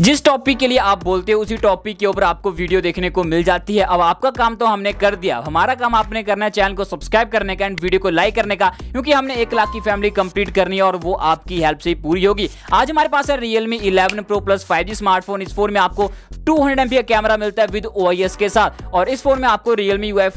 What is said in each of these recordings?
जिस टॉपिक के लिए आप बोलते हो उसी टॉपिक के ऊपर आपको वीडियो देखने को मिल जाती है अब आपका काम तो हमने कर दिया हमारा काम आपने करना है चैनल को सब्सक्राइब करने का एंड वीडियो को लाइक करने का क्योंकि हमने एक लाख की फैमिली कंप्लीट करनी है और वो आपकी हेल्प से ही पूरी होगी आज हमारे पास है Realme eleven pro plus five smartphone इस फोन में आपको टू हंड्रेड कैमरा मिलता है विद ओ के साथ और इस फोन में आपको रियलमी यू आई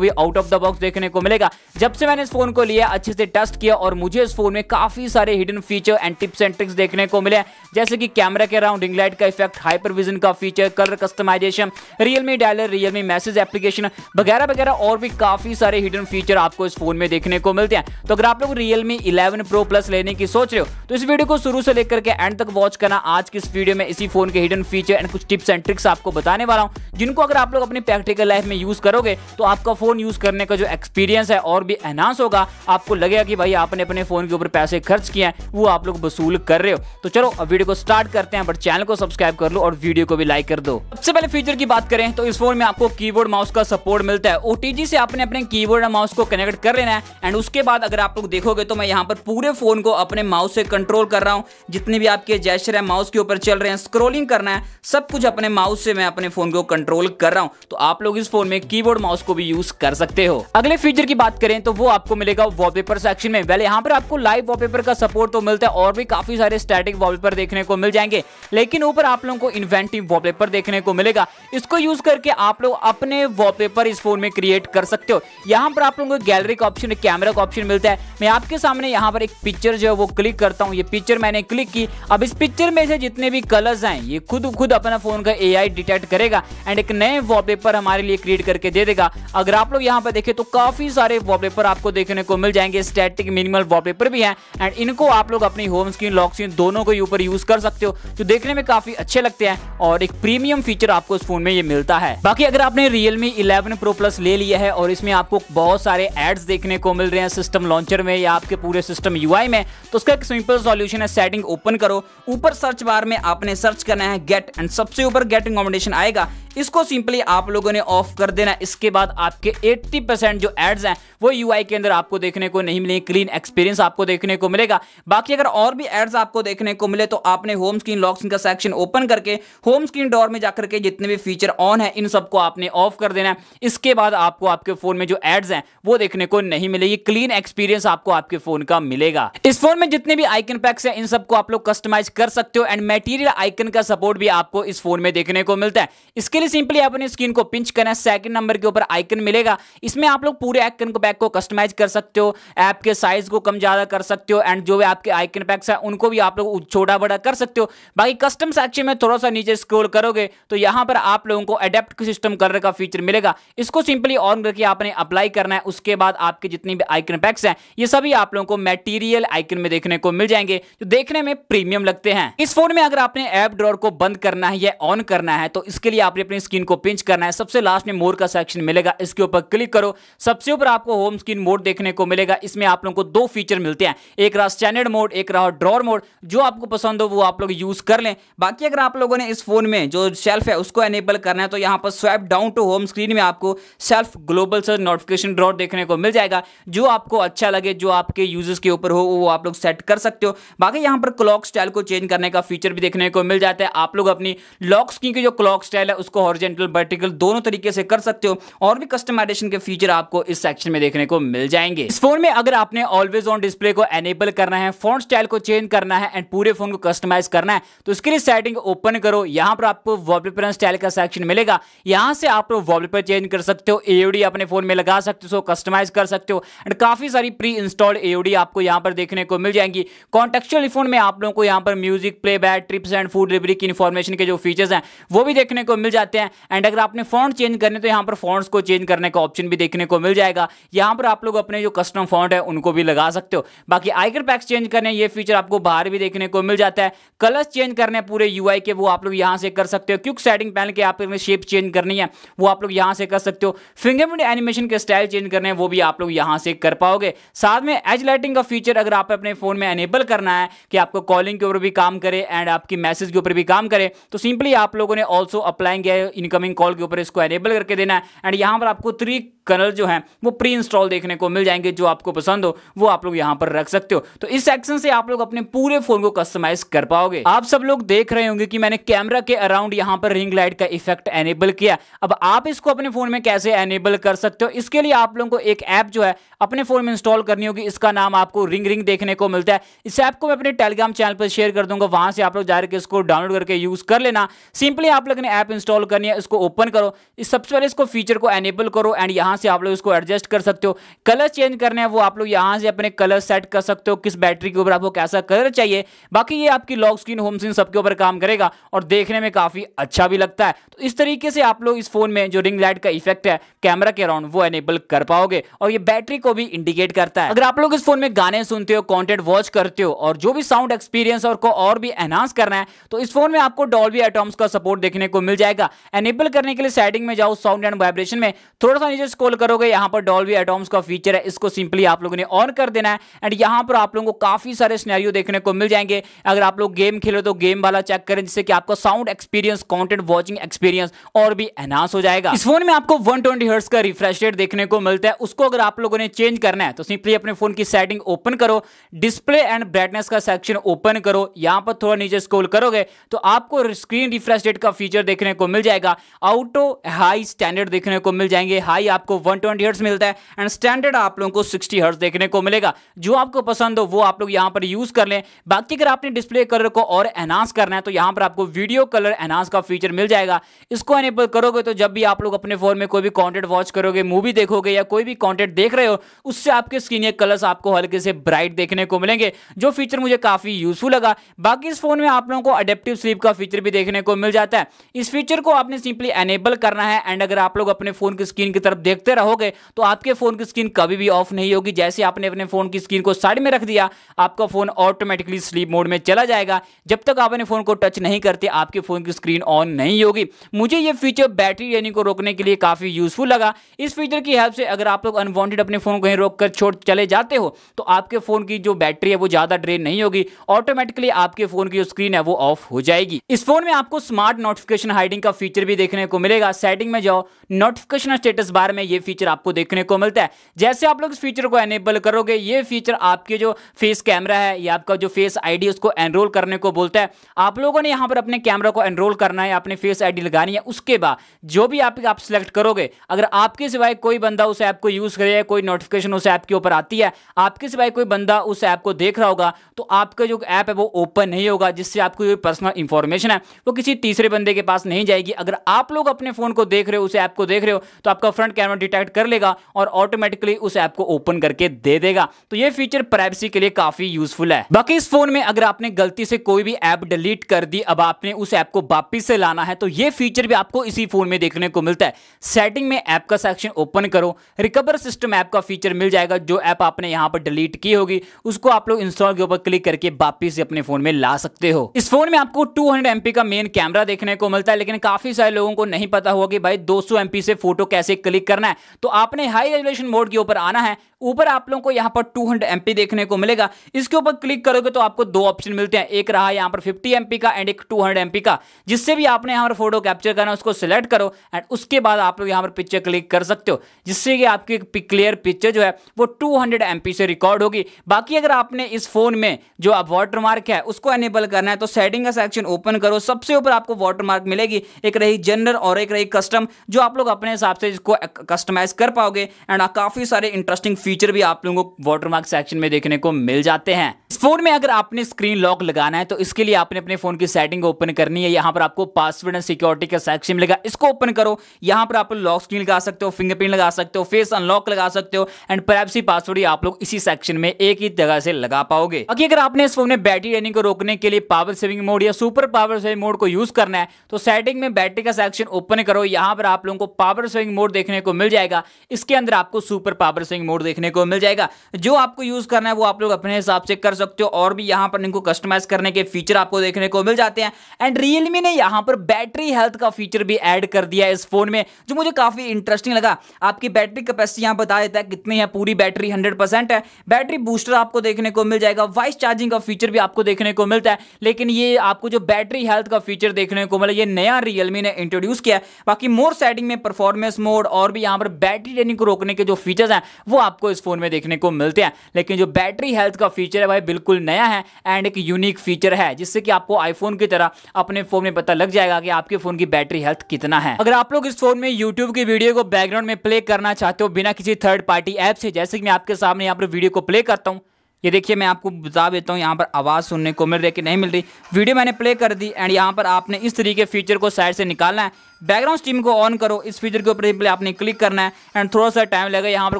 भी आउट ऑफ द बॉक्स देखने को मिलेगा जब से मैंने इस फोन को लिया अच्छे से टेस्ट किया और मुझे इस फोन में काफी सारे hidden feature and tips and tricks देखने को मिले जैसे कि कैमरा के राउंडिंग रिंग लाइट का इफेक्ट हाइपरविजन का feature colour customisation Realme dialler Realme message application वगैरह वगैरह और भी काफी सारे हिडन फीचर आपको इस फोन में देखने को मिलते हैं तो अगर आप लोग रियलमी इलेवन प्रो प्लस लेने की सोच रहे हो तो इस वीडियो को शुरू से लेकर के एंड तक वॉच करना आज की इस वीडियो में इसी फोन के हिडन फीचर एंड कुछ टिप्स एंड ट्रिक्स आपको बताने वाला हूँ जिनको अगर आप लोग अपनी प्रैक्टिकल लाइफ में यूज करोगे तो आपका फोन यूज करने का जो एक्सपीरियंस है और भी एनहांस होगा आपको लगेगा कि भाई आपने अपने फोन के ऊपर पैसे खर्च किए हैं वो आप लोग वसूल कर रहे हो तो चलो वीडियो को स्टार्ट करते हैं बट चैनल चैनल को सब्सक्राइब कर लो और वीडियो को भी लाइक कर दो सबसे पहले फीचर की बात करें तो इस फोन में आपको कीबोर्ड माउस का सपोर्ट मिलता है ओटीजी से आपने अपने कीबोर्ड और माउस को कनेक्ट कर लेना है एंड उसके बाद अगर आप लोग देखोगे तो मैं यहाँ पर पूरे फोन को अपने माउस से कंट्रोल कर रहा हूँ जितने भी आपके जैसर है माउस के ऊपर चल रहे हैं स्क्रोलिंग करना है सब कुछ अपने माउस से मैं अपने फोन को कंट्रोल कर रहा हूँ तो आप लोग इस फोन में की माउस को भी यूज कर सकते हो अगले फीचर की बात करें तो वो आपको मिलेगा वॉलपेपर सेक्शन में वेल यहाँ पर आपको लाइव वॉलपेपर का सपोर्ट तो मिलता है और भी काफी सारे स्टैटिक वॉलपेपर देखने को मिल जाएंगे लेकिन लेकिन ऊपर आप लोगों को इन्वेंटिव वॉलपेपर देखने को मिलेगा इसको यूज करके आप लोग अपने वॉलपेपर इस फोन में क्रिएट कर सकते हो यहाँ पर आप लोगों को गैलरी का ऑप्शन कैमरा का ऑप्शन मिलता है मैं आपके सामने यहाँ पर एक पिक्चर जो है वो क्लिक करता हूँ ये पिक्चर मैंने क्लिक की अब इस पिक्चर में से जितने भी कलर्स हैं ये खुद खुद अपना फोन का ए डिटेक्ट करेगा एंड एक नए वॉलपेपर हमारे लिए क्रिएट करके दे देगा अगर आप लोग यहाँ पर देखे तो काफी सारे वॉलपेपर आपको देखने को मिल जाएंगे स्टेटिक मिनिमल वॉलपेपर भी है एंड इनको आप लोग अपनी होम स्क्रीन लॉक स्क्रीन दोनों को ऊपर यूज कर सकते हो तो देखने में भी काफी अच्छे लगते हैं और एक प्रीमियम फीचर आपको इस फोन में ये मिलता है बाकी अगर आपने रियलमी इलेवन प्रो प्लस ले लिया है और इसमें आपको बहुत सारे एड्स देखने को मिल रहे हैं सिस्टम लॉन्चर में या आपके पूरे सिस्टम यू में तो उसका एक सिंपल सॉल्यूशन है सेटिंग ओपन करो ऊपर सर्च बार में आपने सर्च करना है गेट एंड सबसे ऊपर गेट एकोमोडेशन आएगा इसको सिंपली आप लोगों ने ऑफ कर देना इसके बाद आपके 80% जो एड्स हैं वो यूआई के अंदर आपको देखने को नहीं मिलेंगे क्लीन एक्सपीरियंस आपको देखने को मिलेगा बाकी अगर और भी एड्स आपको देखने को मिले तो आपने होम स्क्रीन लॉक स्क्रीन का सेक्शन ओपन करके होम स्क्रीन डोर में जाकर के जितने भी फीचर ऑन है इन सबको आपने ऑफ कर देना है इसके बाद आपको आपके फोन में जो एड्स हैं वो देखने को नहीं मिलेगी क्लीन एक्सपीरियंस आपको आपके फोन का मिलेगा इस फोन में जितने भी आइकन पैक्स हैं इन सबको आप लोग कस्टमाइज कर सकते हो एंड मेटीरियल आइकन का सपोर्ट भी आपको इस फोन में देखने को मिलता है इसके इसलिए सिंपली अपनी स्क्रीन को पिंच करना है सेकंड नंबर के ऊपर आइकन मिलेगा इसमें आप लोग पूरे आइकन को पैक को कस्टमाइज कर सकते हो ऐप के साइज को कम ज्यादा कर सकते हो एंड जो भी आपके आइकन पैक्स है उनको भी आप लोग छोटा बड़ा कर सकते हो बाकी कस्टम सेक्शन में थोड़ा सा नीचे स्क्रोल करोगे तो यहां पर आप लोगों को अडेप्ट सिस्टम कलर का फीचर मिलेगा इसको सिंपली ऑन करके आपने अप्लाई करना है उसके बाद आपके जितनी भी आइकन पैक्स है ये सभी आप लोगों को मेटीरियल आइकन में देखने को मिल जाएंगे जो देखने में प्रीमियम लगते हैं इस फोन में अगर आपने एप ड्रॉर को बंद करना है या ऑन करना है तो इसके लिए आपने अपनी स्क्रीन को पिंच करना है सबसे लास्ट में मोर का सेक्शन मिलेगा इसके ऊपर क्लिक करो सबसे ऊपर आपको होम स्क्रीन मोड देखने को मिलेगा इसमें आप लोगों को दो फीचर मिलते हैं एक रहा स्टैंडर्ड मोड एक रहा ड्रॉर मोड जो आपको पसंद हो वो आप लोग यूज कर लें बाकी अगर आप लोगों ने इस फोन में जो सेल्फ है उसको एनेबल करना है तो यहाँ पर swipe down to home screen में आपको self global search notification drawer देखने को मिल जाएगा जो आपको अच्छा लगे जो आपके यूजर्स के ऊपर हो वो आप लोग सेट कर सकते हो बाकी यहाँ पर क्लॉक स्टाइल को चेंज करने का फीचर भी देखने को मिल जाता है आप लोग अपनी लॉक स्क्रीन की जो क्लॉक स्टाइल है उसको हॉरिजेंटल वर्टिकल दोनों तरीके से कर सकते हो और भी कस्टमाइजेशन के फीचर आपको इस सेक्शन में देखने को मिल जाएंगे इस फोन में अगर आपने ऑलवेज ऑन डिस्प्ले को एनेबल करना है फोन स्टाइल को चेंज करना है एंड पूरे फोन को कस्टमाइज करना है तो इसके लिए सेटिंग ओपन करो यहाँ पर आपको वॉलपेपर स्टाइल का सेक्शन मिलेगा यहाँ से आप वॉलपेपर चेंज कर सकते हो एओडी अपने फोन में लगा सकते हो कस्टमाइज कर सकते हो एंड काफी सारी प्री इंस्टॉल्ड एओडी आपको यहाँ पर देखने को मिल जाएंगी कॉन्टेक्चुअल फोन में आप लोगों को यहाँ पर music play trips and food delivery की इन्फॉर्मेशन के जो फीचर्स हैं वो भी देखने को मिल जाते सकते हैं एंड अगर आपने फॉन्ट चेंज करने तो यहाँ पर फॉन्ट्स को चेंज करने का ऑप्शन भी देखने को मिल जाएगा यहाँ पर आप लोग अपने जो कस्टम फॉन्ट है उनको भी लगा सकते हो बाकी आइकन पैक्स चेंज करने ये फीचर आपको बाहर भी देखने को मिल जाता है कलर्स चेंज करने पूरे यू के वो आप लोग यहाँ से कर सकते हो क्यूक सेटिंग पहन के आप शेप चेंज करनी है वो आप लोग यहाँ से कर सकते हो फिंगरप्रिंट एनिमेशन के स्टाइल चेंज करने वो भी आप लोग यहाँ से कर पाओगे साथ में एज लाइटिंग का फीचर अगर आप अपने फोन में एनेबल करना है कि आपको कॉलिंग के ऊपर भी काम करे एंड आपकी मैसेज के ऊपर भी काम करे तो सिंपली आप लोगों ने ऑल्सो अप्लाइंग किया इनकमिंग कॉल के ऊपर इसको एनेबल करके देना है एंड यहाँ पर आपको थ्री कलर जो है वो प्री इंस्टॉल देखने को मिल जाएंगे जो आपको पसंद हो वो आप लोग यहाँ पर रख सकते हो तो इस सेक्शन से आप लोग अपने पूरे फोन को कस्टमाइज कर पाओगे आप सब लोग देख रहे होंगे कि मैंने कैमरा के अराउंड यहाँ पर रिंग लाइट का इफेक्ट एनेबल किया अब आप इसको अपने फोन में कैसे एनेबल कर सकते हो इसके लिए आप लोगों को एक ऐप जो है अपने फोन में इंस्टॉल करनी होगी इसका नाम आपको रिंग रिंग देखने को मिलता है इस ऐप को मैं अपने टेलीग्राम चैनल पर शेयर कर दूंगा वहां से आप लोग जाकर इसको डाउनलोड करके यूज कर लेना सिंपली आप लोग ने ऐप इंस्टॉल इंस्टॉल करनी है इसको ओपन करो इस सबसे पहले इसको फीचर को एनेबल करो एंड यहाँ से आप लोग इसको एडजस्ट कर सकते हो कलर चेंज करने हैं वो आप लोग यहाँ से अपने कलर सेट कर सकते हो किस बैटरी के ऊपर आपको कैसा कलर चाहिए बाकी ये आपकी लॉक स्क्रीन होम स्क्रीन सबके ऊपर काम करेगा और देखने में काफ़ी अच्छा भी लगता है तो इस तरीके से आप लोग इस फोन में जो रिंग लाइट का इफेक्ट है कैमरा के अराउंड वो एनेबल कर पाओगे और ये बैटरी को भी इंडिकेट करता है अगर आप लोग इस फोन में गाने सुनते हो कॉन्टेंट वॉच करते हो और जो भी साउंड एक्सपीरियंस और को और भी एनहांस करना है तो इस फोन में आपको डॉल्बी एटॉम्स का सपोर्ट देखने को मिल जाएगा एनेबल करने के लिए सेटिंग में जाओ साउंड एंड वाइब्रेशन में थोड़ा सा नीचे स्कोल करोगे यहाँ पर डॉल्वी एटोम्स का फीचर है इसको सिंपली आप लोगों ने ऑन कर देना है एंड यहाँ पर आप लोगों को काफी सारे स्नैरियो देखने को मिल जाएंगे अगर आप लोग गेम खेलो तो गेम वाला चेक करें जिससे कि आपका sound experience content watching experience और भी एनहांस हो जाएगा इस फोन में आपको वन ट्वेंटी का रिफ्रेश रेट देखने को मिलता है उसको अगर आप लोगों ने चेंज करना है तो सिंपली अपने फोन की सेटिंग ओपन करो डिस्प्ले एंड ब्राइटनेस का सेक्शन ओपन करो यहाँ पर थोड़ा नीचे स्कोल करोगे तो आपको स्क्रीन रिफ्रेश रेट का फीचर देखने को मिल जाएगा आउटो हाई स्टैंडर्ड देखने को मिल जाएंगे हाई आपको वन ट्वेंटी हर्ट्स मिलता है एंड स्टैंडर्ड आप लोगों को सिक्सटी हर्ट्स देखने को मिलेगा जो आपको पसंद हो वो आप लोग यहाँ पर यूज कर लें बाकी अगर आपने डिस्प्ले कलर को और एनहांस करना है तो यहाँ पर आपको वीडियो कलर एनहांस का फीचर मिल जाएगा इसको एनेबल करोगे तो जब भी आप लोग अपने फोन में कोई भी कॉन्टेंट वॉच करोगे मूवी देखोगे या कोई भी कॉन्टेंट देख रहे हो उससे आपके स्क्रीन के कलर्स आपको हल्के से ब्राइट देखने को मिलेंगे जो फीचर मुझे काफी यूजफुल लगा बाकी इस फोन में आप लोगों को अडेप्टिव स्लीप का फीचर भी देखने को मिल जाता है इस फीचर को आपने सिंपली एनेबल करना है एंड अगर आप लोग अपने फोन की स्क्रीन की तरफ देखते रहोगे तो आपके फोन की स्क्रीन कभी भी ऑफ नहीं होगी जैसे आपने अपने फोन की स्क्रीन को साइड में रख दिया आपका फोन ऑटोमेटिकली स्लीप मोड में चला जाएगा जब तक आप अपने फोन को टच नहीं करते आपके फोन की स्क्रीन ऑन नहीं होगी मुझे यह फीचर बैटरी रेनिंग को रोकने के लिए काफी यूजफुल लगा इस फीचर की हेल्प से अगर आप लोग अनवॉन्टेड अपने फोन को रोक कर छोड़ चले जाते हो तो आपके फोन की जो बैटरी है वो ज्यादा ड्रेन नहीं होगी ऑटोमेटिकली आपके फोन की जो स्क्रीन है वो ऑफ हो जाएगी इस फोन में आपको स्मार्ट नोटिफिकेशन हाइडिंग का फीचर भी देखने को मिलेगा सेटिंग में जाओ नोटिफिकेशन स्टेटस बार में ये फीचर आपको देखने को मिलता है जैसे आप लोग इस फीचर को एनेबल करोगे ये फीचर आपके जो फेस कैमरा है या आपका जो फेस आईडी उसको एनरोल करने को बोलता है आप लोगों ने यहां पर अपने कैमरा को एनरोल करना है अपने फेस आईडी लगानी है उसके बाद जो भी आप, आप सिलेक्ट करोगे अगर आपके सिवाय कोई बंदा उस ऐप को यूज़ करे कोई नोटिफिकेशन उस ऐप के ऊपर आती है आपके सिवाय कोई बंदा उस ऐप को देख रहा होगा तो आपका जो ऐप है वो ओपन नहीं होगा जिससे आपको पर्सनल इंफॉर्मेशन है वो किसी तीसरे बंदे के पास नहीं जाएगी अगर आप लोग अपने फोन को देख रहे हो उसे ऐप को देख रहे हो तो आपका फ्रंट कैमरा डिटेक्ट कर लेगा और ऑटोमेटिकली उस ऐप को ओपन करके दे देगा तो ये फीचर प्राइवेसी के लिए काफी यूजफुल है बाकी इस फोन में अगर आपने गलती से कोई भी ऐप डिलीट कर दी अब आपने उस ऐप को वापिस से लाना है तो ये फीचर भी आपको इसी फोन में देखने को मिलता है सेटिंग में ऐप का सेक्शन ओपन करो रिकवर सिस्टम ऐप का फीचर मिल जाएगा जो ऐप आपने यहाँ पर डिलीट की होगी उसको आप लोग इंस्टॉल के ऊपर क्लिक करके वापिस अपने फोन में ला सकते हो इस फोन में आपको टू हंड्रेड का मेन कैमरा देखने को मिलता है लेकिन काफी काफी सारे लोगों को नहीं पता होगा कि भाई 200 सौ से फोटो कैसे क्लिक करना है तो आपने हाई रेजोल्यूशन मोड के ऊपर आना है ऊपर आप लोगों को यहां पर 200 एमपी देखने को मिलेगा इसके ऊपर क्लिक करोगे तो आपको दो ऑप्शन मिलते हैं एक रहा यहां पर 50 एमपी का एंड एक 200 एमपी का जिससे भी आपने यहां पर फोटो कैप्चर करना है उसको सिलेक्ट करो एंड उसके बाद आप लोग यहां पर पिक्चर क्लिक कर सकते हो जिससे कि आपकी एक क्लियर पिक्चर जो है वो टू हंड्रेड से रिकॉर्ड होगी बाकी अगर आपने इस फोन में जो आप वाटर है उसको एनेबल करना है तो सेटिंग का सेक्शन ओपन करो सबसे ऊपर आपको वाटर मिलेगी एक एक रही जनरल और एक रही कस्टम जो आप लोग अपने हिसाब से इसको कस्टमाइज कर पाओगे एंड हाँ, काफ़ी सारे इंटरेस्टिंग फीचर भी आप लोगों को वाटरमार्क सेक्शन में देखने को मिल जाते हैं इस फोन में अगर आपने स्क्रीन लॉक लगाना है तो इसके लिए आपने अपने फोन की सेटिंग ओपन करनी है यहाँ पर आपको पासवर्ड एंड सिक्योरिटी का सेक्शन मिलेगा इसको ओपन करो यहाँ पर आप लॉक स्क्रीन लगा सकते हो फिंगरप्रिंट लगा सकते हो फेस अनलॉक लगा सकते हो एंड प्राइवेसी पासवर्ड आप लोग इसी सेक्शन में एक ही जगह से लगा पाओगे बाकी अगर आपने इस फोन में बैटरी रनिंग को रोकने के लिए पावर सेविंग मोड या सुपर पावर सेविंग मोड को यूज करना है तो सेटिंग में बैटरी का सेक्शन ओपन करो यहां पर आप लोगों को पावर स्विंग मोड देखने को मिल जाएगा इसके अंदर आपको सुपर पावर स्विंग मोड देखने को मिल जाएगा जो आपको यूज करना है वो आप लोग अपने हिसाब से कर सकते हो और भी यहां पर इनको कस्टमाइज करने के फीचर आपको देखने को मिल जाते हैं एंड रियलमी ने यहां पर बैटरी हेल्थ का फीचर भी एड कर दिया इस फोन में जो मुझे काफी इंटरेस्टिंग लगा आपकी बैटरी कैपेसिटी यहां बता देता है कितनी है पूरी बैटरी हंड्रेड है बैटरी बूस्टर आपको देखने को मिल जाएगा वाइस चार्जिंग का फीचर भी आपको देखने को मिलता है लेकिन ये आपको जो बैटरी हेल्थ का फीचर देखने को मिला ये नया रियल रियलमी ने इंट्रोड्यूस किया बाकी मोर सेटिंग में परफॉर्मेंस मोड और भी यहाँ पर बैटरी ड्रेनिंग को रोकने के जो फीचर्स हैं वो आपको इस फोन में देखने को मिलते हैं लेकिन जो बैटरी हेल्थ का फीचर है भाई बिल्कुल नया है एंड एक यूनिक फीचर है जिससे कि आपको आईफोन की तरह अपने फोन में पता लग जाएगा कि आपके फोन की बैटरी हेल्थ कितना है अगर आप लोग इस फोन में यूट्यूब की वीडियो को बैकग्राउंड में प्ले करना चाहते हो बिना किसी थर्ड पार्टी ऐप से जैसे कि मैं आपके सामने यहाँ पर वीडियो को प्ले करता हूँ ये देखिए मैं आपको बता देता हूँ यहाँ पर आवाज़ सुनने को मिल रही है कि नहीं मिल रही वीडियो मैंने प्ले कर दी एंड यहाँ पर आपने इस तरीके फीचर को साइड से निकालना है बैकग्राउंड स्टीम को ऑन करो इस फीचर के ऊपर सिंपली आपने क्लिक करना है एंड थोड़ा सा टाइम लगेगा यहाँ पर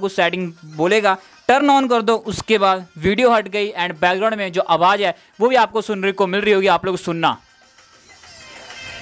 कुछ सेटिंग बोलेगा टर्न ऑन कर दो उसके बाद वीडियो हट गई एंड बैकग्राउंड में जो आवाज़ है वो भी आपको सुनने को मिल रही होगी आप लोग सुनना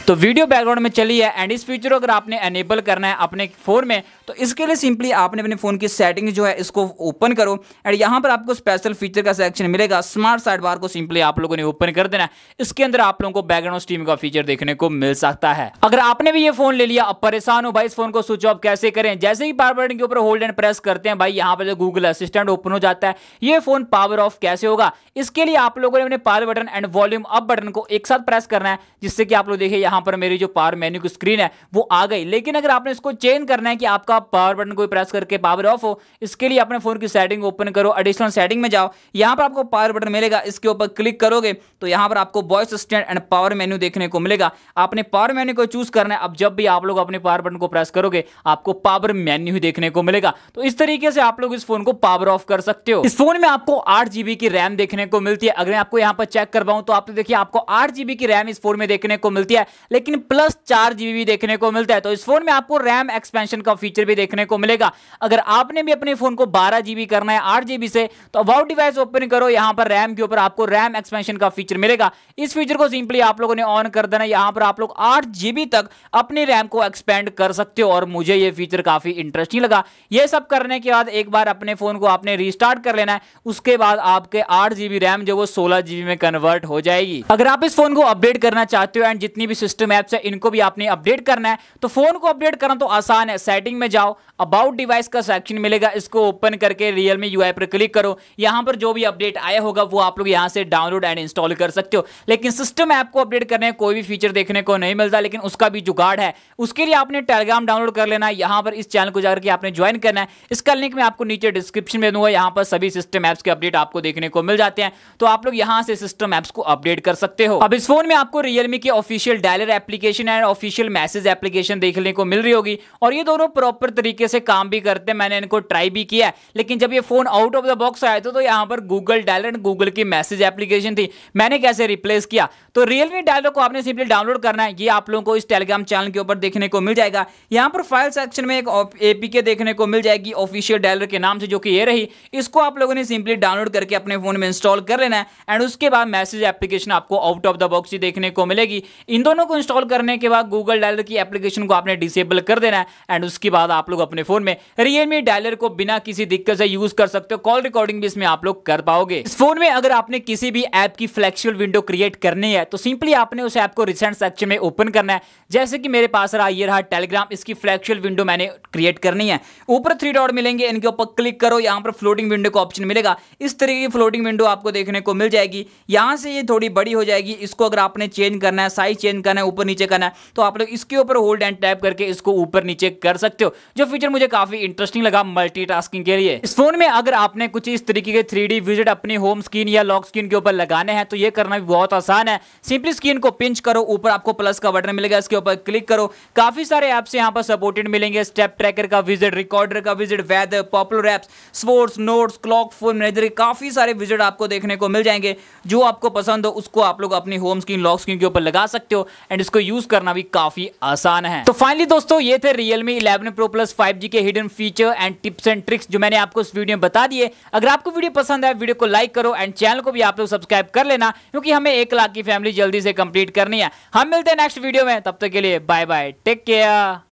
तो वीडियो बैकग्राउंड में चली है एंड इस फीचर को अगर आपने एनेबल करना है अपने फ़ोन में तो इसके लिए सिंपली आपने अपने फ़ोन की सेटिंग जो है इसको ओपन करो एंड यहां पर आपको स्पेशल फीचर का सेक्शन मिलेगा स्मार्ट साइड बार को सिंपली आप लोगों ने ओपन कर देना इसके अंदर आप लोगों को बैकग्राउंड स्टीम का फीचर देखने को मिल सकता है अगर आपने भी ये फ़ोन ले लिया अब परेशान हो भाई इस फोन को स्विच ऑफ कैसे करें जैसे ही पावर बटन के ऊपर होल्ड एंड प्रेस करते हैं भाई यहाँ पर जो गूगल असिस्टेंट ओपन हो जाता है ये फ़ोन पावर ऑफ कैसे होगा इसके लिए आप लोगों ने अपने power button and volume up button को एक साथ प्रेस करना है जिससे कि आप लोग देखिए यहां पर मेरी जो पावर मेन्यू की स्क्रीन है वो आ गई लेकिन अगर आपने इसको चेंज करना है कि आपका पावर बटन को प्रेस करके पावर ऑफ हो इसके लिए अपने फोन की सेटिंग ओपन करो एडिशनल सेटिंग में जाओ यहां पर आपको पावर बटन मिलेगा इसके ऊपर क्लिक करोगे तो यहां पर आपको voice assistant and power menu देखने को मिलेगा आपने पावर मेन्यू को चूज करना है अब जब भी आप लोग अपने पावर बटन को प्रेस करोगे आपको पावर मेन्यू ही देखने को मिलेगा तो इस तरीके से आप लोग इस फोन को पावर ऑफ कर सकते हो इस फोन में आपको आठ जीबी की रैम देखने को मिलती है अगर आपको यहां पर चेक कर तो आप तो देखिए आपको आठ जीबी की रैम इस फोन में देखने को मिलती है लेकिन प्लस चार जीबी देखने को मिलता है तो इस फोन में आपको रैम एक्सपेंशन का फीचर भी देखने को मिलेगा अगर आपने भी अपने फोन को बारह जीबी करना है आठ जीबी से तो अबाउट डिवाइस ओपन करो यहां पर रैम के ऊपर आपको रैम एक्सपेंशन का फीचर मिलेगा इस फीचर को सिंपली आप लोगों ने ऑन कर देना यहां पर आप लोग आठ जीबी तक अपनी रैम को एक्सपेंड कर सकते हो और मुझे यह फीचर काफी इंटरेस्टिंग लगा यह सब करने के बाद एक बार अपने फोन को आपने रिस्टार्ट कर लेना है उसके बाद आपके आठ जीबी रैम जो वो सोलह जीबी में कन्वर्ट हो जाएगी अगर आप इस फोन को अपडेट करना चाहते हो एंड जितनी भी सिस्टम ऐप्स है इनको भी आपने अपडेट करना है तो फोन को अपडेट करना तो आसान है सेटिंग में जाओ अबाउट डिवाइस का सेक्शन मिलेगा इसको ओपन करके रियल मी पर क्लिक करो यहाँ पर जो भी अपडेट आया होगा वो आप लोग यहाँ से डाउनलोड एंड इंस्टॉल कर सकते हो लेकिन सिस्टम ऐप को अपडेट करने में कोई भी फीचर देखने को नहीं मिलता लेकिन उसका भी जुगाड़ है उसके लिए आपने टेलीग्राम डाउनलोड कर लेना है पर इस चैनल को जाकर आपने ज्वाइन करना है इसका लिंक मैं आपको नीचे डिस्क्रिप्शन में दूंगा यहाँ पर सभी सिस्टम ऐप्स के अपडेट आपको देखने को मिल जाते हैं तो आप लोग यहाँ से सिस्टम ऐप्स को अपडेट कर सकते हो अब इस फोन में आपको रियलमी के official dialer application and official message application देखने को मिल रही होगी और ये दोनों प्रॉपर तरीके से काम भी करते हैं मैंने इनको ट्राई भी किया लेकिन जब ये phone out of the box आया था तो यहाँ पर गूगल डायलर एंड गूगल की मैसेज एप्लीकेशन थी मैंने कैसे रिप्लेस किया तो रियलमी डायलर को आपने सिंपली डाउनलोड करना है ये आप लोगों को इस टेलीग्राम चैनल के ऊपर देखने को मिल जाएगा यहाँ पर फाइल सेक्शन में एक एपीके देखने को मिल जाएगी ऑफिशियल डायलर के नाम से जो कि ये रही इसको आप लोगों ने सिंपली डाउनलोड करके अपने फ़ोन में इंस्टॉल कर लेना है एंड उसके बाद मैसेज एप्लीकेशन आपको आउट ऑफ द बॉक्स ही देखने को मिलेगी इन दोनों को इंस्टॉल करने के बाद गूगल डायलर की एप्लीकेशन को आपने डिसेबल कर देना है एंड उसके बाद आप लोग अपने फोन में रियलमी डायलर को बिना किसी दिक्कत से यूज कर सकते हो कॉल रिकॉर्डिंग भी इसमें आप लोग कर पाओगे इस फोन में अगर आपने किसी भी ऐप की फ्लेक्सिबल विंडो क्रिएट करनी है तो सिंपली आपने उस ऐप को रिसेंट सेक्शन में ओपन करना है जैसे कि मेरे पास रहा ये रहा टेलीग्राम इसकी फ्लेक्सुअल विंडो मैंने क्रिएट करनी है ऊपर थ्री डॉट मिलेंगे इनके ऊपर क्लिक करो यहाँ पर फ्लोटिंग विंडो का ऑप्शन मिलेगा इस तरीके की फ्लोटिंग विंडो आपको देखने को मिल जाएगी यहाँ से ये थोड़ी बड़ी हो जाएगी इसको अगर आपने चेंज करना है साइज चेंज करना है करना है ऊपर नीचे करना है तो आप लोग इसके ऊपर होल्ड एंड टैप करके इसको ऊपर नीचे कर सकते हो जो फीचर मुझे काफी इंटरेस्टिंग लगा मल्टी के लिए इस फोन में अगर आपने कुछ इस तरीके के थ्री विजिट अपनी होम स्क्रीन या लॉक स्क्रीन के ऊपर लगाने हैं तो ये करना भी बहुत आसान है सिंपली स्क्रीन को पिंच करो ऊपर आपको प्लस का बटन मिलेगा इसके ऊपर क्लिक करो काफी सारे ऐप्स यहाँ पर सपोर्टेड मिलेंगे स्टेप ट्रैकर का विजिट रिकॉर्डर का विजिट weather popular apps sports notes clock phone manager काफी सारे विजिट आपको देखने को मिल जाएंगे जो आपको पसंद हो उसको आप लोग अपनी होम स्क्रीन लॉक स्क्रीन के ऊपर लगा सकते हो एंड इसको यूज करना भी काफी आसान है तो फाइनली दोस्तों ये थे Realme eleven pro plus five के hidden feature and tips and tricks जो मैंने आपको इस वीडियो में बता दिए अगर आपको वीडियो पसंद है वीडियो को लाइक करो एंड चैनल को भी आप लोग सब्सक्राइब कर लेना क्योंकि हमें एक लाख की फैमिली जल्दी से कंप्लीट करनी है हम मिलते हैं नेक्स्ट वीडियो में तब तक के लिए बाय बाय टेक केयर